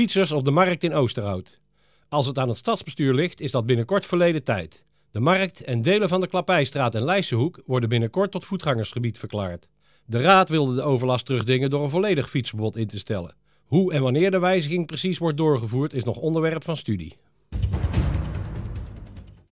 Fietsers op de markt in Oosterhout. Als het aan het stadsbestuur ligt, is dat binnenkort verleden tijd. De markt en delen van de Klapijstraat en Leijsehoek worden binnenkort tot voetgangersgebied verklaard. De raad wilde de overlast terugdingen door een volledig fietsverbod in te stellen. Hoe en wanneer de wijziging precies wordt doorgevoerd is nog onderwerp van studie.